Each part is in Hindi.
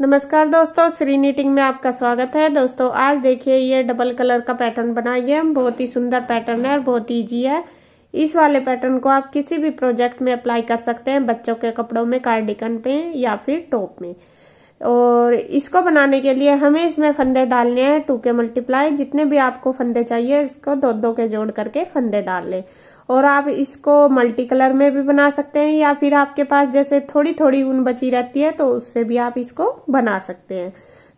नमस्कार दोस्तों श्री नीटिंग में आपका स्वागत है दोस्तों आज देखिए ये डबल कलर का पैटर्न बनाइए हम बहुत ही सुंदर पैटर्न है और बहुत ईजी है इस वाले पैटर्न को आप किसी भी प्रोजेक्ट में अप्लाई कर सकते हैं बच्चों के कपड़ों में कार्डिकन पे या फिर टॉप में और इसको बनाने के लिए हमें इसमें फंदे डालने हैं टू के मल्टीप्लाई जितने भी आपको फंदे चाहिए इसको दो दो के जोड़ करके फंदे डाल लें और आप इसको मल्टी कलर में भी बना सकते हैं या फिर आपके पास जैसे थोड़ी थोड़ी ऊन बची रहती है तो उससे भी आप इसको बना सकते हैं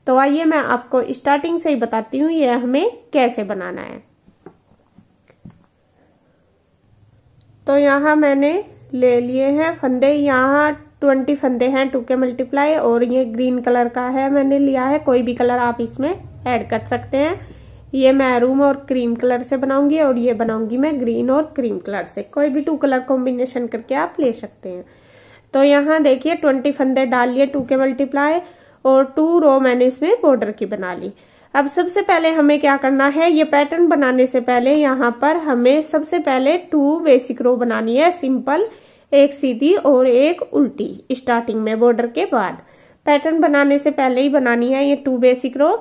तो आइए मैं आपको स्टार्टिंग से ही बताती हूँ ये हमें कैसे बनाना है तो यहाँ मैंने ले लिए हैं फंदे यहाँ ट्वेंटी फंदे हैं टू के मल्टीप्लाई और ये ग्रीन कलर का है मैंने लिया है कोई भी कलर आप इसमें ऐड कर सकते हैं ये मैरूम और क्रीम कलर से बनाऊंगी और ये बनाऊंगी मैं ग्रीन और क्रीम कलर से कोई भी टू कलर कॉम्बिनेशन करके आप ले सकते हैं तो यहाँ देखिए ट्वेंटी फंदे डाल लिए टू के मल्टीप्लाई और टू रो मैंने इसमें बॉर्डर की बना ली अब सबसे पहले हमें क्या करना है ये पैटर्न बनाने से पहले यहाँ पर हमें सबसे पहले टू बेसिक रो बनानी है सिंपल एक सीधी और एक उल्टी स्टार्टिंग में बॉर्डर के बाद पैटर्न बनाने से पहले ही बनानी है ये टू बेसिक रो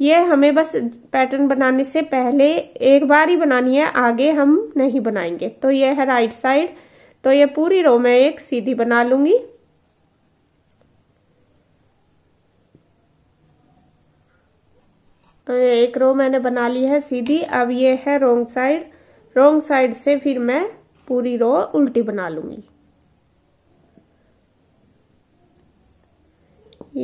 ये हमें बस पैटर्न बनाने से पहले एक बार ही बनानी है आगे हम नहीं बनाएंगे तो ये है राइट साइड तो ये पूरी रो में एक सीधी बना लूंगी तो ये एक रो मैंने बना ली है सीधी अब ये है रोंग साइड रोंग साइड से फिर मैं पूरी रो उल्टी बना लूंगी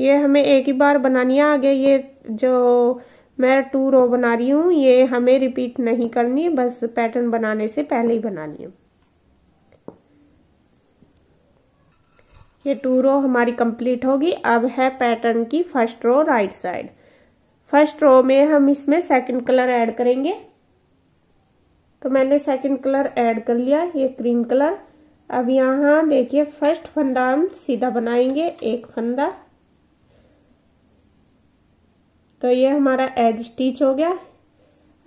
ये हमें एक ही बार बनानी है आगे ये जो मैं टू रो बना रही हूँ ये हमें रिपीट नहीं करनी है बस पैटर्न बनाने से पहले ही बनानी है ये टू रो हमारी कंप्लीट होगी अब है पैटर्न की first row right side first row में हम इसमें सेकंड कलर ऐड करेंगे तो मैंने सेकंड कलर ऐड कर लिया ये क्रीम कलर अब यहाँ देखिए फर्स्ट फंदा हम सीधा बनाएंगे एक फंदा तो ये हमारा एज स्टिच हो गया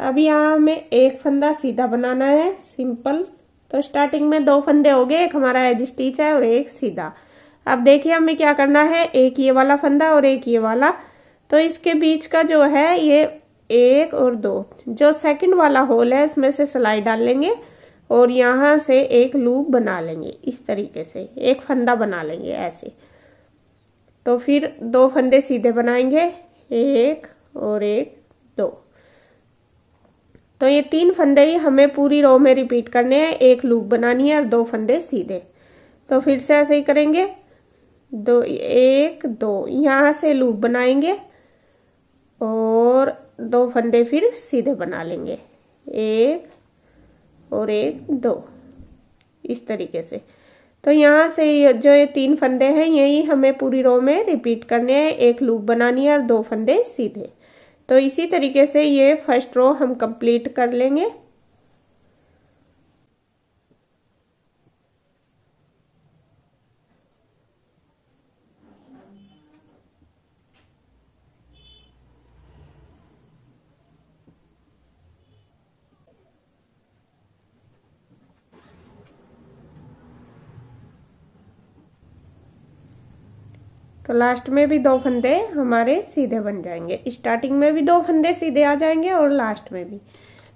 अब यहाँ हमें एक फंदा सीधा बनाना है सिंपल तो स्टार्टिंग में दो फंदे हो गए एक हमारा एज स्टिच है और एक सीधा अब देखिए हमें क्या करना है एक ये वाला फंदा और एक ये वाला तो इसके बीच का जो है ये एक और दो जो सेकंड वाला होल है इसमें से सिलाई डाल लेंगे और यहाँ से एक लूप बना लेंगे इस तरीके से एक फंदा बना लेंगे ऐसे तो फिर दो फंदे सीधे बनाएंगे एक और एक दो तो ये तीन फंदे ही हमें पूरी रो में रिपीट करने हैं एक लूप बनानी है और दो फंदे सीधे तो फिर से ऐसे ही करेंगे दो एक दो यहां से लूप बनाएंगे और दो फंदे फिर सीधे बना लेंगे एक और एक दो इस तरीके से तो यहाँ से जो ये तीन फंदे हैं यही हमें पूरी रो में रिपीट करने हैं एक लूप बनानी है और दो फंदे सीधे तो इसी तरीके से ये फर्स्ट रो हम कंप्लीट कर लेंगे तो लास्ट में भी दो फंदे हमारे सीधे बन जाएंगे स्टार्टिंग में भी दो फंदे सीधे आ जाएंगे और लास्ट में भी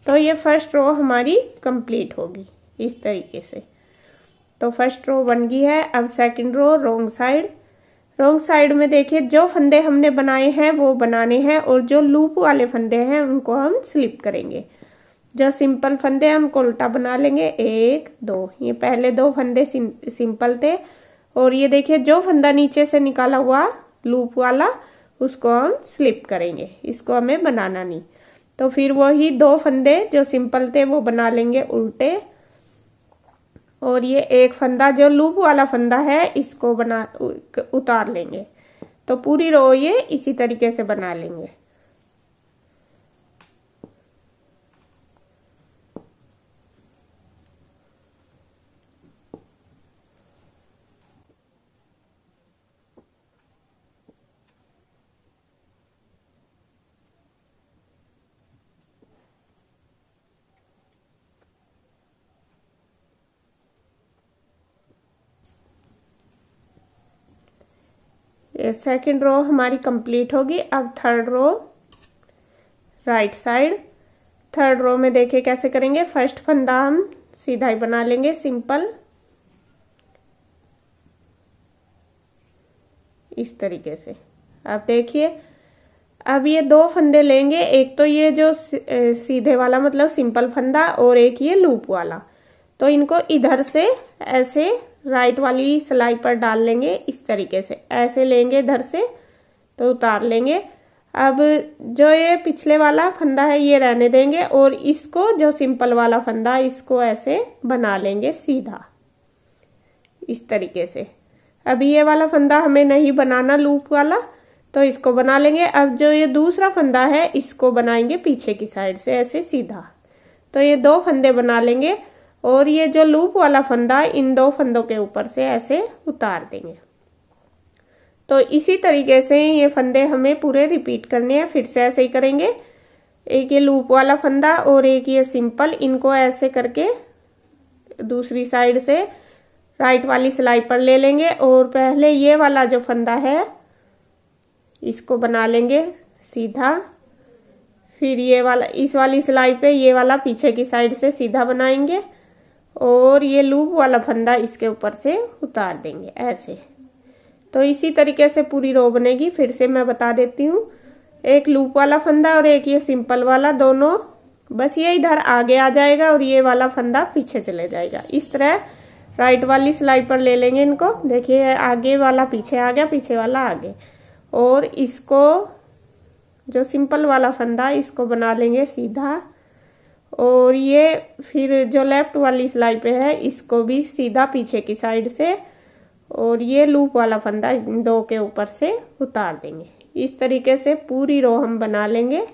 तो ये फर्स्ट रो हमारी कंप्लीट होगी इस तरीके से तो फर्स्ट रो बन गई है अब second row wrong side wrong side में देखिए जो फंदे हमने बनाए हैं वो बनाने हैं और जो लूप वाले फंदे हैं उनको हम स्लिप करेंगे जो सिंपल फंदे हैं उनको उल्टा बना लेंगे एक दो ये पहले दो फंदे सिंपल थे और ये देखिए जो फंदा नीचे से निकाला हुआ लूप वाला उसको हम स्लिप करेंगे इसको हमें बनाना नहीं तो फिर वही दो फंदे जो सिंपल थे वो बना लेंगे उल्टे और ये एक फंदा जो लूप वाला फंदा है इसको बना उतार लेंगे तो पूरी रो ये इसी तरीके से बना लेंगे सेकेंड रो हमारी कंप्लीट होगी अब third row right side third row में देखिए कैसे करेंगे फर्स्ट फंदा हम सीधा ही बना लेंगे सिंपल इस तरीके से आप देखिए अब ये दो फंदे लेंगे एक तो ये जो सीधे वाला मतलब सिंपल फंदा और एक ये लूप वाला तो इनको इधर से ऐसे राइट वाली सिलाई पर डाल लेंगे इस तरीके से ऐसे लेंगे इधर से तो उतार लेंगे अब जो ये पिछले वाला फंदा है ये रहने देंगे और इसको जो सिंपल वाला फंदा इसको ऐसे बना लेंगे सीधा इस तरीके से अब ये वाला फंदा हमें नहीं बनाना लूप वाला तो इसको बना लेंगे अब जो ये दूसरा फंदा है इसको बनाएंगे पीछे की साइड से ऐसे सीधा तो ये दो फंदे बना लेंगे और ये जो लूप वाला फंदा इन दो फंदों के ऊपर से ऐसे उतार देंगे तो इसी तरीके से ये फंदे हमें पूरे रिपीट करने हैं फिर से ऐसे ही करेंगे एक ये लूप वाला फंदा और एक ये सिंपल इनको ऐसे करके दूसरी साइड से राइट वाली सिलाई पर ले लेंगे और पहले ये वाला जो फंदा है इसको बना लेंगे सीधा फिर ये वाला इस वाली सिलाई पे ये वाला पीछे की साइड से सीधा बनाएंगे और ये लूप वाला फंदा इसके ऊपर से उतार देंगे ऐसे तो इसी तरीके से पूरी रो बनेगी फिर से मैं बता देती हूँ एक लूप वाला फंदा और एक ये सिंपल वाला दोनों बस ये इधर आगे आ जाएगा और ये वाला फंदा पीछे चले जाएगा इस तरह राइट वाली सिलाई पर ले लेंगे इनको देखिए आगे वाला पीछे आ गया पीछे वाला आगे और इसको जो सिंपल वाला फंदा इसको बना लेंगे सीधा और ये फिर जो लेफ्ट वाली सिलाई पे है इसको भी सीधा पीछे की साइड से और ये लूप वाला फंदा दो के ऊपर से उतार देंगे इस तरीके से पूरी रो हम बना लेंगे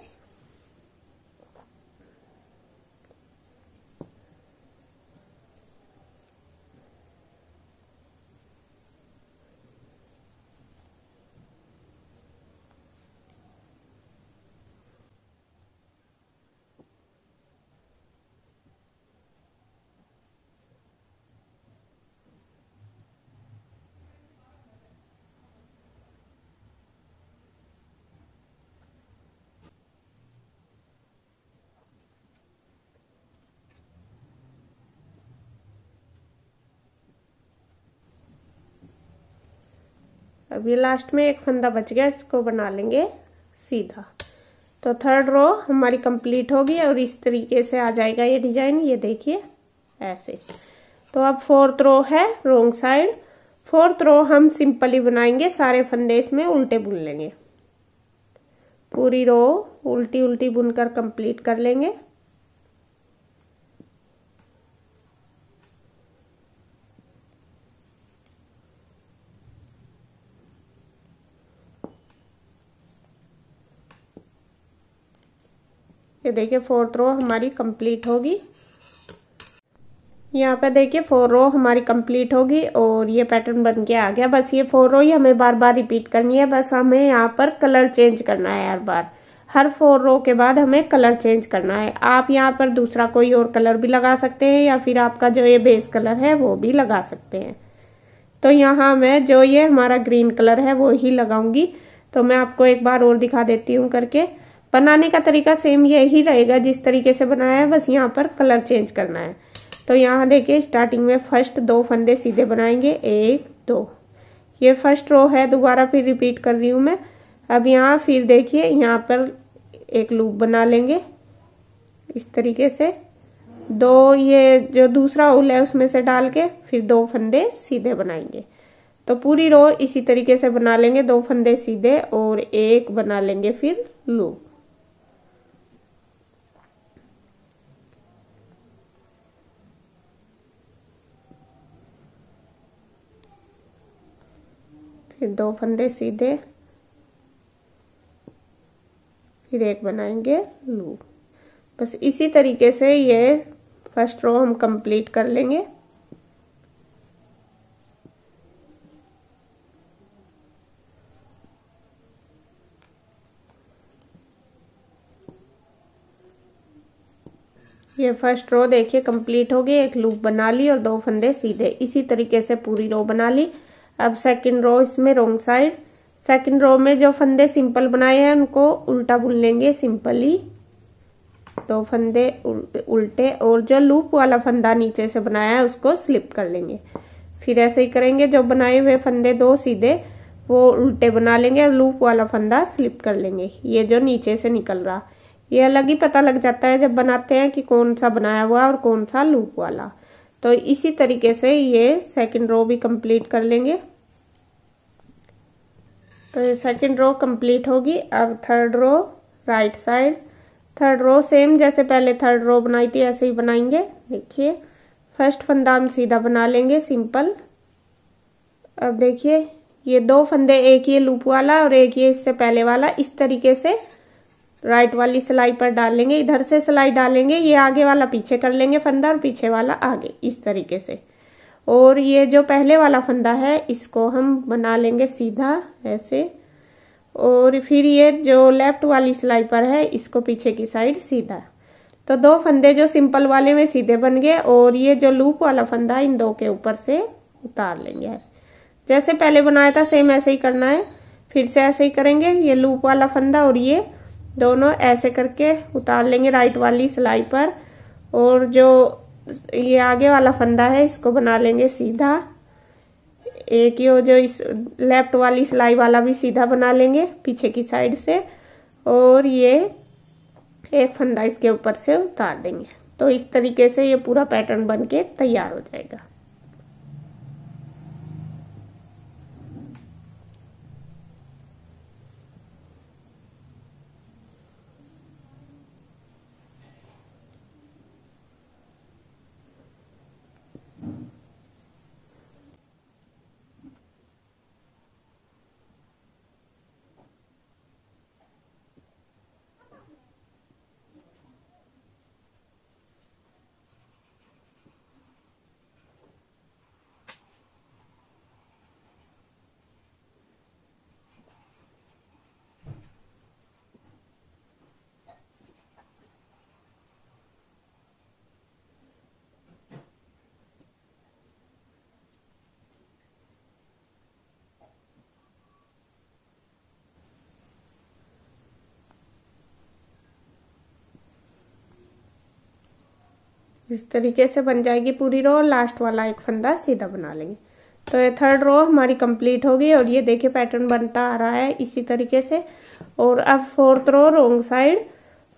अब ये लास्ट में एक फंदा बच गया इसको बना लेंगे सीधा तो थर्ड रो हमारी कंप्लीट होगी और इस तरीके से आ जाएगा ये डिजाइन ये देखिए ऐसे तो अब फोर्थ रो है रोंग साइड फोर्थ रो हम सिंपली बनाएंगे सारे फंदे इसमें उल्टे बुन लेंगे पूरी रो उल्टी उल्टी बुनकर कंप्लीट कर लेंगे ये देखिए फोर्थ रो हमारी कंप्लीट होगी यहाँ पे देखिए फोर रो हमारी कंप्लीट होगी और ये पैटर्न बन के आ गया बस ये फोर रो ही हमें बार बार रिपीट करनी है बस हमें यहाँ पर कलर चेंज करना है हर बार हर फोर रो के बाद हमें कलर चेंज करना है आप यहाँ पर दूसरा कोई और कलर भी लगा सकते हैं या फिर आपका जो ये बेस कलर है वो भी लगा सकते हैं तो यहाँ मैं जो ये हमारा ग्रीन कलर है वो ही लगाऊंगी तो मैं आपको एक बार और दिखा देती हूँ करके बनाने का तरीका सेम यही रहेगा जिस तरीके से बनाया है बस यहाँ पर कलर चेंज करना है तो यहाँ देखिए स्टार्टिंग में फर्स्ट दो फंदे सीधे बनाएंगे एक दो ये फर्स्ट रो है दोबारा फिर रिपीट कर रही हूँ मैं अब यहाँ फिर देखिए यहाँ पर एक लूप बना लेंगे इस तरीके से दो ये जो दूसरा उल है उसमें से डाल के फिर दो फंदे सीधे बनाएंगे तो पूरी रो इसी तरीके से बना लेंगे दो फंदे सीधे और एक बना लेंगे फिर लूप फिर दो फंदे सीधे फिर एक बनाएंगे लूप बस इसी तरीके से ये फर्स्ट रो हम कंप्लीट कर लेंगे ये फर्स्ट रो देखिए कंप्लीट हो गई एक लूप बना ली और दो फंदे सीधे इसी तरीके से पूरी रो बना ली अब सेकंड रो इसमें रोंग साइड सेकंड रो में जो फंदे सिंपल बनाए हैं उनको उल्टा बुन लेंगे सिंपली तो फंदे उल्टे और जो लूप वाला फंदा नीचे से बनाया है उसको स्लिप कर लेंगे फिर ऐसे ही करेंगे जो बनाए हुए फंदे दो सीधे वो उल्टे बना लेंगे और लूप वाला फंदा स्लिप कर लेंगे ये जो नीचे से निकल रहा ये अलग ही पता लग जाता है जब बनाते हैं कि कौन सा बनाया हुआ और कौन सा लूप वाला तो इसी तरीके से ये सेकंड रो भी कंप्लीट कर लेंगे तो ये सेकंड रो कंप्लीट होगी अब third row right side third row same जैसे पहले थर्ड रो बनाई थी ऐसे ही बनाएंगे देखिए फर्स्ट फंदा हम सीधा बना लेंगे सिंपल अब देखिए ये दो फंदे एक ये लूप वाला और एक ये इससे पहले वाला इस तरीके से राइट वाली सिलाई पर डालेंगे इधर से सिलाई डालेंगे ये आगे वाला पीछे कर लेंगे फंदा और पीछे वाला आगे इस तरीके से और ये जो पहले वाला फंदा है इसको हम बना लेंगे सीधा ऐसे और फिर ये जो लेफ्ट वाली सिलाई पर है इसको पीछे की साइड सीधा तो दो फंदे जो सिंपल वाले में सीधे बन गए और ये जो लूप वाला फंदा इन दो के ऊपर से उतार लेंगे जैसे पहले बनाया था सेम ऐसे ही करना है फिर से ऐसे ही करेंगे ये लूप वाला फंदा और ये दोनों ऐसे करके उतार लेंगे राइट वाली सिलाई पर और जो ये आगे वाला फंदा है इसको बना लेंगे सीधा एक ही जो इस लेफ्ट वाली सिलाई वाला भी सीधा बना लेंगे पीछे की साइड से और ये एक फंदा इसके ऊपर से उतार देंगे तो इस तरीके से ये पूरा पैटर्न बन के तैयार हो जाएगा इस तरीके से बन जाएगी पूरी रो और लास्ट वाला एक फंदा सीधा बना लेंगे तो ये थर्ड रो हमारी कंप्लीट हो गई और ये देखिए पैटर्न बनता आ रहा है इसी तरीके से और अब fourth row wrong side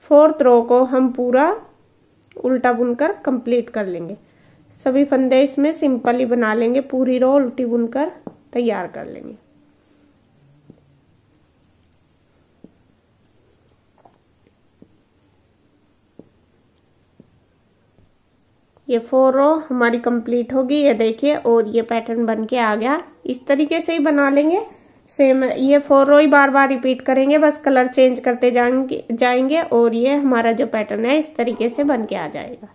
fourth row को हम पूरा उल्टा बुनकर कंप्लीट कर लेंगे सभी फंदे इसमें सिंपल ही बना लेंगे पूरी रो उल्टी बुनकर तैयार कर लेंगे ये फोर रो हमारी कंप्लीट होगी ये देखिए और ये पैटर्न बन के आ गया इस तरीके से ही बना लेंगे सेम ये फोर रो ही बार बार रिपीट करेंगे बस कलर चेंज करते जाएंगे जाएंगे और ये हमारा जो पैटर्न है इस तरीके से बन के आ जाएगा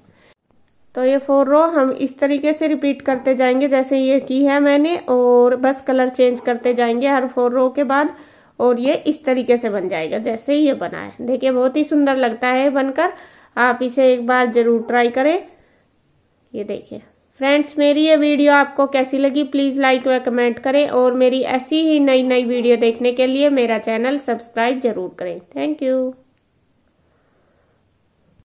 तो ये फोर रो हम इस तरीके से रिपीट करते जाएंगे जैसे ये की है मैंने और बस कलर चेंज करते जाएंगे हर फोर रो के बाद और ये इस तरीके से बन जाएगा जैसे ये बना है देखिए बहुत ही सुंदर लगता है बनकर आप इसे एक बार जरूर ट्राई करें ये देखिए फ्रेंड्स मेरी ये वीडियो आपको कैसी लगी प्लीज़ लाइक व कमेंट करें और मेरी ऐसी ही नई नई वीडियो देखने के लिए मेरा चैनल सब्सक्राइब जरूर करें थैंक यू